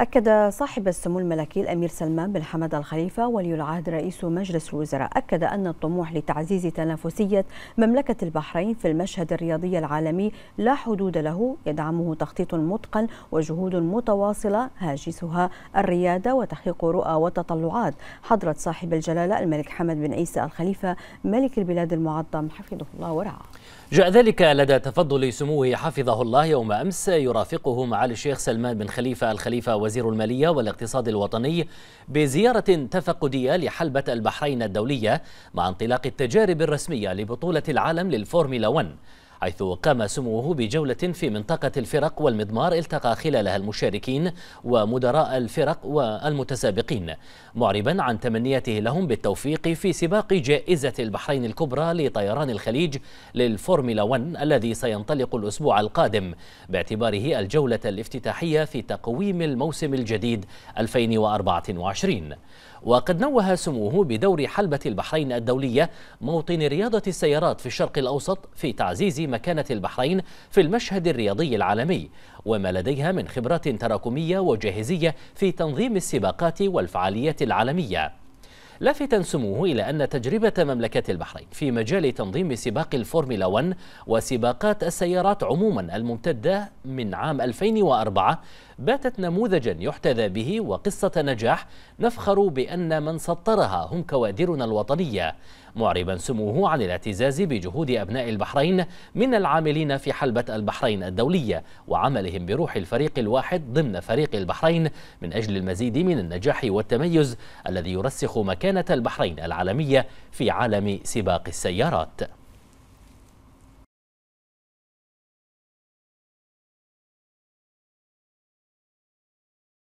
أكد صاحب السمو الملكي الأمير سلمان بن حمد الخليفة ولي العهد رئيس مجلس الوزراء أكد أن الطموح لتعزيز تنافسية مملكة البحرين في المشهد الرياضي العالمي لا حدود له يدعمه تخطيط متقن وجهود متواصلة هاجسها الريادة وتحقيق رؤى وتطلعات حضرة صاحب الجلالة الملك حمد بن عيسى الخليفة ملك البلاد المعظم حفظه الله ورعاه جاء ذلك لدى تفضل سموه حفظه الله يوم أمس يرافقه معالي الشيخ سلمان بن خليفة الخليفة وزير المالية والاقتصاد الوطني بزيارة تفقدية لحلبة البحرين الدولية مع انطلاق التجارب الرسمية لبطولة العالم للفورميلا 1 حيث قام سموه بجولة في منطقة الفرق والمضمار التقى خلالها المشاركين ومدراء الفرق والمتسابقين معربا عن تمنيته لهم بالتوفيق في سباق جائزة البحرين الكبرى لطيران الخليج للفورمولا 1 الذي سينطلق الأسبوع القادم باعتباره الجولة الافتتاحية في تقويم الموسم الجديد 2024 وقد نوه سموه بدور حلبة البحرين الدولية موطن رياضة السيارات في الشرق الأوسط في تعزيز مكانة البحرين في المشهد الرياضي العالمي وما لديها من خبرات تراكمية وجاهزية في تنظيم السباقات والفعاليات العالمية لافتا سموه إلى أن تجربة مملكة البحرين في مجال تنظيم سباق الفورمولا 1 وسباقات السيارات عموما الممتدة من عام 2004 باتت نموذجا يحتذى به وقصة نجاح نفخر بأن من سطرها هم كوادرنا الوطنية معربا سموه عن الاعتزاز بجهود أبناء البحرين من العاملين في حلبة البحرين الدولية وعملهم بروح الفريق الواحد ضمن فريق البحرين من أجل المزيد من النجاح والتميز الذي يرسخ مكانة البحرين العالمية في عالم سباق السيارات